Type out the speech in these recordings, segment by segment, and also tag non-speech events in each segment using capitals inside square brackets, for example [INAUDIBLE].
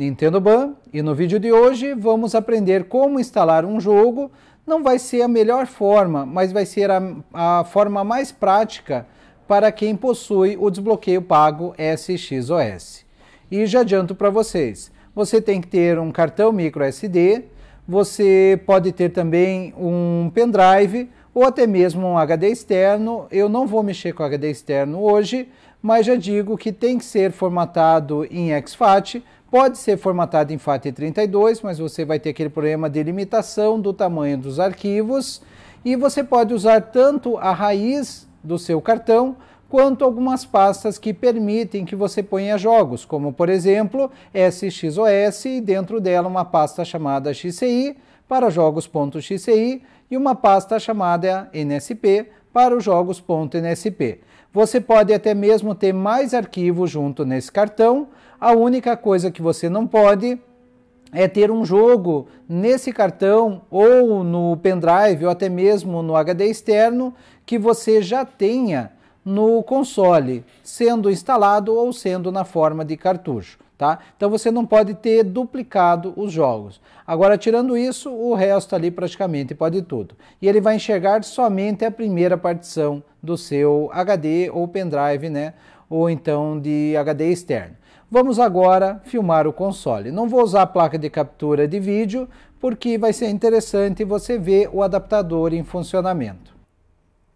Nintendo Ban e no vídeo de hoje vamos aprender como instalar um jogo. Não vai ser a melhor forma, mas vai ser a, a forma mais prática para quem possui o desbloqueio pago SXOS. E já adianto para vocês, você tem que ter um cartão micro SD, você pode ter também um pendrive ou até mesmo um HD externo. Eu não vou mexer com HD externo hoje, mas já digo que tem que ser formatado em XFAT Pode ser formatado em FAT32, mas você vai ter aquele problema de limitação do tamanho dos arquivos. E você pode usar tanto a raiz do seu cartão quanto algumas pastas que permitem que você ponha jogos, como por exemplo SXOS e dentro dela uma pasta chamada XCI para jogos.xci e uma pasta chamada NSP para os jogos.nsp. Você pode até mesmo ter mais arquivos junto nesse cartão, a única coisa que você não pode é ter um jogo nesse cartão ou no pendrive ou até mesmo no HD externo que você já tenha no console, sendo instalado ou sendo na forma de cartucho. Tá? Então você não pode ter duplicado os jogos. Agora, tirando isso, o resto ali praticamente pode tudo. E ele vai enxergar somente a primeira partição do seu HD ou pendrive, né? ou então de HD externo. Vamos agora filmar o console. Não vou usar a placa de captura de vídeo, porque vai ser interessante você ver o adaptador em funcionamento.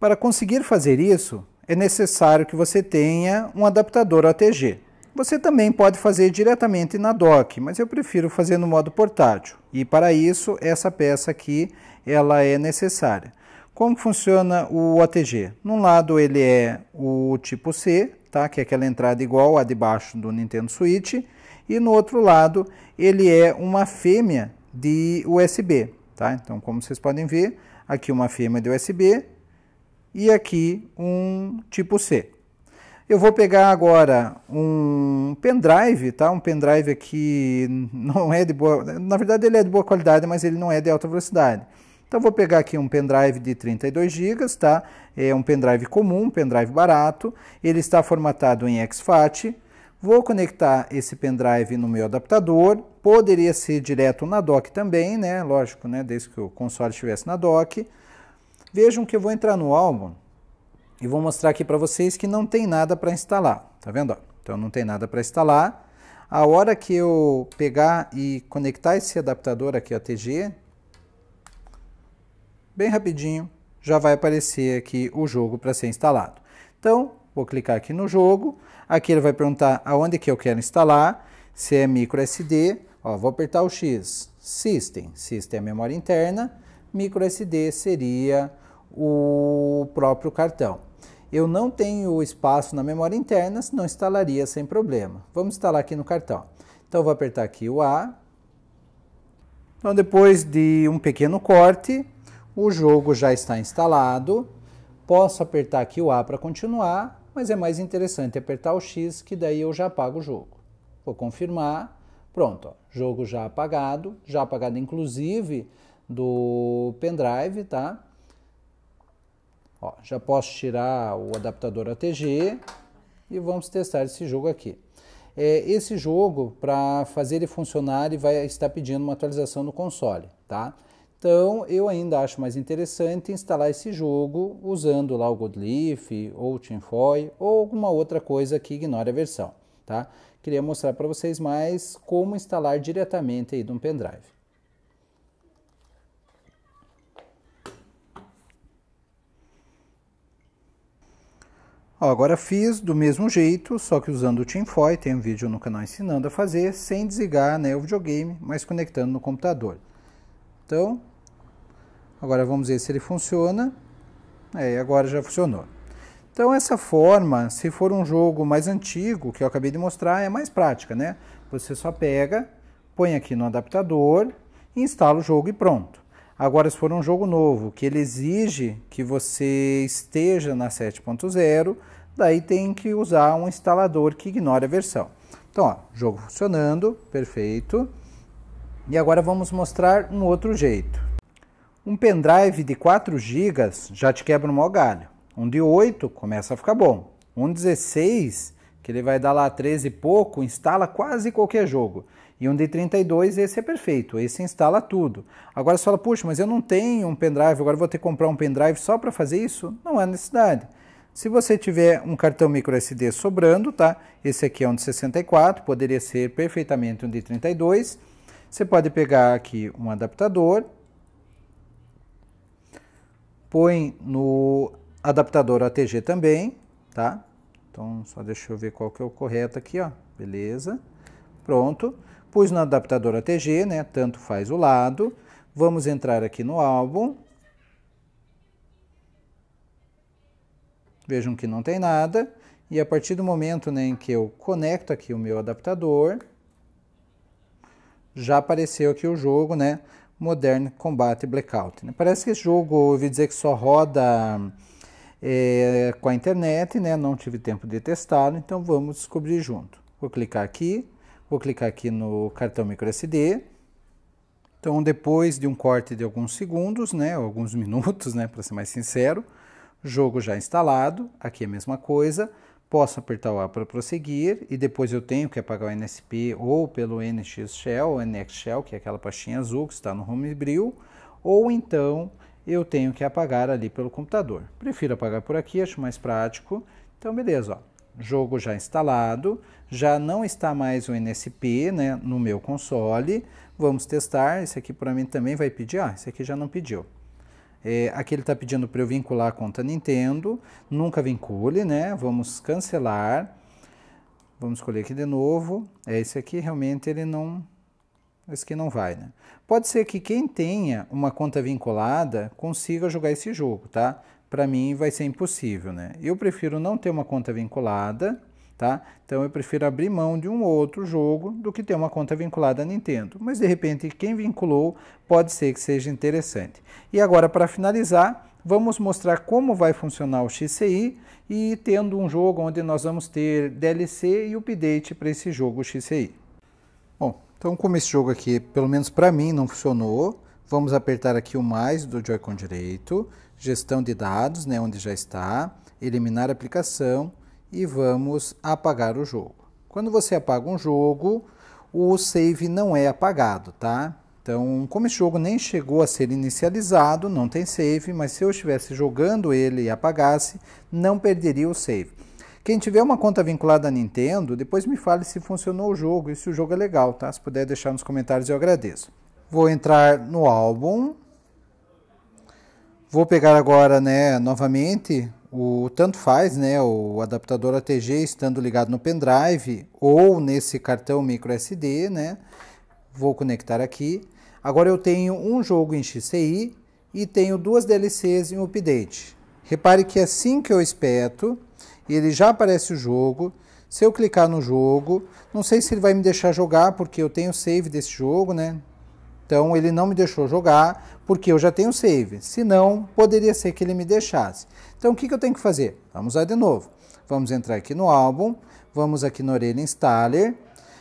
Para conseguir fazer isso, é necessário que você tenha um adaptador OTG. Você também pode fazer diretamente na dock, mas eu prefiro fazer no modo portátil. E para isso, essa peça aqui, ela é necessária. Como funciona o OTG? Num lado ele é o tipo C, tá? que é aquela entrada igual a de baixo do Nintendo Switch, e no outro lado ele é uma fêmea de USB. Tá? Então, como vocês podem ver, aqui uma fêmea de USB e aqui um tipo C. Eu vou pegar agora um pendrive, tá? Um pendrive que [LAUGHS] não é de boa, na verdade ele é de boa qualidade, mas ele não é de alta velocidade. Então vou pegar aqui um pendrive de 32 GB, tá? É um pendrive comum, um pendrive barato. Ele está formatado em exFAT. Vou conectar esse pendrive no meu adaptador. Poderia ser direto na dock também, né? Lógico, né? Desde que o console estivesse na dock. Vejam que eu vou entrar no álbum e vou mostrar aqui para vocês que não tem nada para instalar. Tá vendo? Então não tem nada para instalar. A hora que eu pegar e conectar esse adaptador aqui, a TG, bem rapidinho, já vai aparecer aqui o jogo para ser instalado. Então, vou clicar aqui no jogo, aqui ele vai perguntar aonde que eu quero instalar, se é micro SD, ó, vou apertar o X, System, System é memória interna, micro SD seria o próprio cartão. Eu não tenho espaço na memória interna, senão instalaria sem problema. Vamos instalar aqui no cartão. Então vou apertar aqui o A. Então depois de um pequeno corte, o jogo já está instalado. Posso apertar aqui o A para continuar, mas é mais interessante apertar o X, que daí eu já apago o jogo. Vou confirmar. Pronto, ó, jogo já apagado, já apagado inclusive do pendrive, tá? Ó, já posso tirar o adaptador ATG e vamos testar esse jogo aqui. É, esse jogo, para fazer ele funcionar, ele vai estar pedindo uma atualização no console, tá? Então eu ainda acho mais interessante instalar esse jogo usando lá o Godleaf ou o Tinfoil ou alguma outra coisa que ignore a versão. Tá? Queria mostrar para vocês mais como instalar diretamente aí de um pendrive. Ó, agora fiz do mesmo jeito, só que usando o Tinfoil, tem um vídeo no canal ensinando a fazer, sem desligar né, o videogame, mas conectando no computador. Então, Agora vamos ver se ele funciona. É, agora já funcionou. Então essa forma, se for um jogo mais antigo, que eu acabei de mostrar, é mais prática, né? Você só pega, põe aqui no adaptador, instala o jogo e pronto. Agora, se for um jogo novo, que ele exige que você esteja na 7.0, daí tem que usar um instalador que ignore a versão. Então, ó, jogo funcionando, perfeito. E agora vamos mostrar um outro jeito. Um pendrive de 4 GB já te quebra um maior galho. Um de 8 começa a ficar bom. Um 16, que ele vai dar lá 13 e pouco, instala quase qualquer jogo. E um de 32, esse é perfeito, esse instala tudo. Agora você fala, puxa, mas eu não tenho um pendrive, agora vou ter que comprar um pendrive só para fazer isso? Não é necessidade. Se você tiver um cartão micro SD sobrando, tá? Esse aqui é um de 64, poderia ser perfeitamente um de 32. Você pode pegar aqui um adaptador, põe no adaptador ATG também, tá? Então, só deixa eu ver qual que é o correto aqui, ó. Beleza. Pronto. Pus no adaptador ATG, né? Tanto faz o lado. Vamos entrar aqui no álbum. Vejam que não tem nada. E a partir do momento né, em que eu conecto aqui o meu adaptador, já apareceu aqui o jogo, né? Modern Combat Blackout. Né? Parece que esse jogo, ouvi dizer que só roda é, com a internet, né? não tive tempo de testá-lo, então vamos descobrir junto. Vou clicar aqui, vou clicar aqui no cartão microSD. Então, depois de um corte de alguns segundos, né, alguns [LAUGHS] minutos, né, para ser mais sincero, jogo já instalado, aqui é a mesma coisa. Posso apertar o A para prosseguir e depois eu tenho que apagar o NSP ou pelo NX Shell, ou NX Shell, que é aquela pastinha azul que está no Homebrew, ou então eu tenho que apagar ali pelo computador. Prefiro apagar por aqui, acho mais prático. Então, beleza, ó jogo já instalado, já não está mais o NSP né, no meu console. Vamos testar, esse aqui para mim também vai pedir, ah, esse aqui já não pediu. É, aqui ele está pedindo para eu vincular a conta Nintendo. Nunca vincule, né? Vamos cancelar. Vamos escolher aqui de novo. É esse aqui, realmente ele não... Esse aqui não vai, né? Pode ser que quem tenha uma conta vinculada consiga jogar esse jogo, tá? Para mim vai ser impossível, né? Eu prefiro não ter uma conta vinculada tá? Então eu prefiro abrir mão de um outro jogo do que ter uma conta vinculada à Nintendo. Mas de repente quem vinculou pode ser que seja interessante. E agora para finalizar, vamos mostrar como vai funcionar o XCI e tendo um jogo onde nós vamos ter DLC e update para esse jogo XCI. Bom, então como esse jogo aqui, pelo menos para mim, não funcionou, vamos apertar aqui o mais do Joy-Con direito, gestão de dados, né, onde já está, eliminar aplicação, e vamos apagar o jogo. Quando você apaga um jogo, o save não é apagado, tá? Então, como esse jogo nem chegou a ser inicializado, não tem save, mas se eu estivesse jogando ele e apagasse, não perderia o save. Quem tiver uma conta vinculada à Nintendo, depois me fale se funcionou o jogo e se o jogo é legal, tá? Se puder deixar nos comentários, eu agradeço. Vou entrar no álbum. Vou pegar agora, né, novamente, o tanto faz, né, o adaptador ATG estando ligado no pendrive ou nesse cartão micro SD, né? Vou conectar aqui. Agora eu tenho um jogo em XCI e tenho duas DLCs em update. Repare que assim que eu espeto, ele já aparece o jogo. Se eu clicar no jogo, não sei se ele vai me deixar jogar porque eu tenho save desse jogo, né? Então ele não me deixou jogar porque eu já tenho save. Se não, poderia ser que ele me deixasse. Então o que, que eu tenho que fazer? Vamos lá de novo. Vamos entrar aqui no álbum, vamos aqui na orelha installer.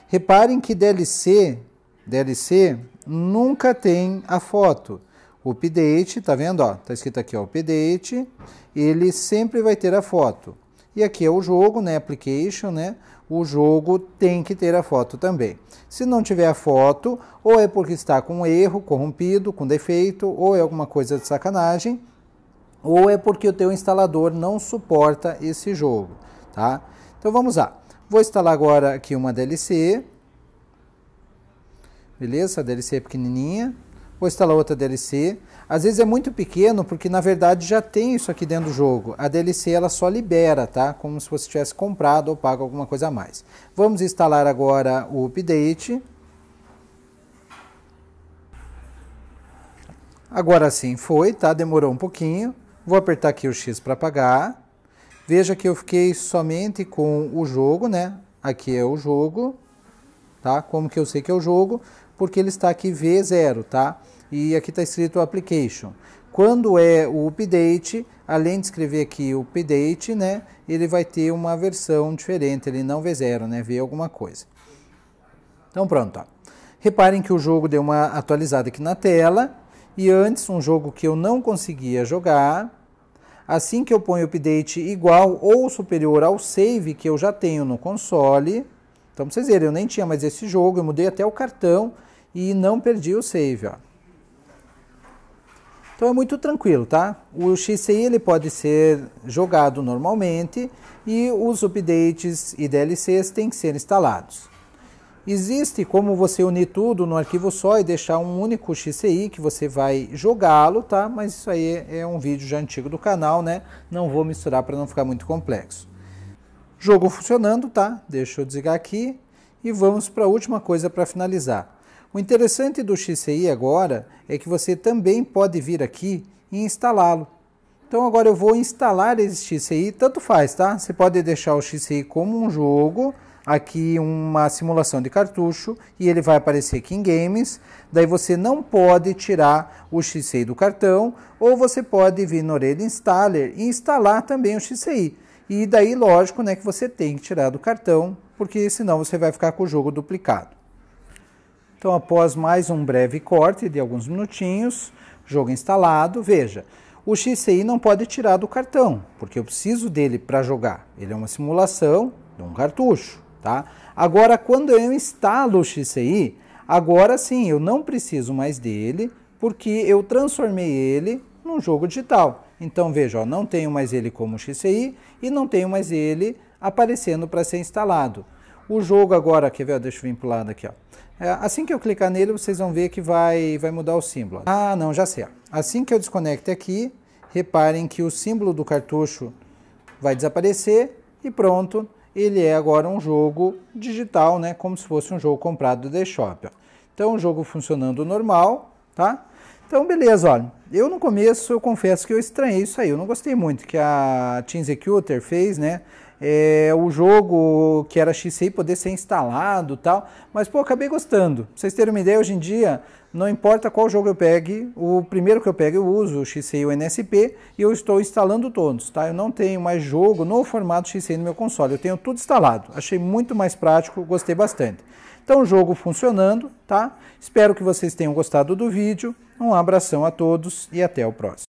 Reparem que DLC, DLC nunca tem a foto. O update, tá vendo? Ó, tá escrito aqui ó, update, ele sempre vai ter a foto. E aqui é o jogo, né? Application, né? O jogo tem que ter a foto também. Se não tiver a foto, ou é porque está com um erro, corrompido, com defeito, ou é alguma coisa de sacanagem, ou é porque o teu instalador não suporta esse jogo, tá? Então vamos lá. Vou instalar agora aqui uma DLC. Beleza? A DLC é pequenininha. Instalar está outra DLC. Às vezes é muito pequeno, porque na verdade já tem isso aqui dentro do jogo. A DLC ela só libera, tá? Como se você tivesse comprado ou pago alguma coisa a mais. Vamos instalar agora o update. Agora sim foi, tá? Demorou um pouquinho. Vou apertar aqui o X para pagar. Veja que eu fiquei somente com o jogo, né? Aqui é o jogo tá? Como que eu sei que é o jogo? Porque ele está aqui V0, tá? E aqui está escrito application. Quando é o update, além de escrever aqui o update, né? Ele vai ter uma versão diferente, ele não V0, né? V alguma coisa. Então pronto, ó. Reparem que o jogo deu uma atualizada aqui na tela. E antes, um jogo que eu não conseguia jogar, assim que eu ponho o update igual ou superior ao save que eu já tenho no console, então, vocês verem, eu nem tinha mais esse jogo, eu mudei até o cartão e não perdi o save, ó. Então é muito tranquilo, tá? O XCI ele pode ser jogado normalmente e os updates e DLCs têm que ser instalados. Existe como você unir tudo no arquivo só e deixar um único XCI que você vai jogá-lo, tá? Mas isso aí é um vídeo já antigo do canal, né? Não vou misturar para não ficar muito complexo. Jogo funcionando, tá? Deixa eu desligar aqui e vamos para a última coisa para finalizar. O interessante do XCI agora é que você também pode vir aqui e instalá-lo. Então agora eu vou instalar esse XCI, tanto faz, tá? Você pode deixar o XCI como um jogo, aqui uma simulação de cartucho e ele vai aparecer aqui em games. Daí você não pode tirar o XCI do cartão ou você pode vir no Orelha Installer e instalar também o XCI. E daí, lógico, né, que você tem que tirar do cartão, porque senão você vai ficar com o jogo duplicado. Então, após mais um breve corte de alguns minutinhos, jogo instalado, veja, o XCI não pode tirar do cartão, porque eu preciso dele para jogar. Ele é uma simulação de um cartucho, tá? Agora, quando eu instalo o XCI, agora sim, eu não preciso mais dele, porque eu transformei ele num jogo digital. Então veja, ó, não tenho mais ele como XCI e não tenho mais ele aparecendo para ser instalado. O jogo agora, quer ver? deixa eu vir para o lado aqui. Ó. É, assim que eu clicar nele, vocês vão ver que vai, vai mudar o símbolo. Ah, não, já sei. Ó. Assim que eu desconecte aqui, reparem que o símbolo do cartucho vai desaparecer e pronto, ele é agora um jogo digital, né? Como se fosse um jogo comprado do eShop. Então, o jogo funcionando normal, tá? Então, beleza, olha. Eu no começo, eu confesso que eu estranhei isso aí. Eu não gostei muito que a Team Executor fez, né? É, o jogo que era XCI poder ser instalado tal. Mas, pô, acabei gostando. Pra vocês terem uma ideia, hoje em dia, não importa qual jogo eu pegue, o primeiro que eu pego eu uso o XCI e o NSP e eu estou instalando todos, tá? Eu não tenho mais jogo no formato XCI no meu console, eu tenho tudo instalado. Achei muito mais prático, gostei bastante. Então, o jogo funcionando, tá? Espero que vocês tenham gostado do vídeo. Um abração a todos e até o próximo.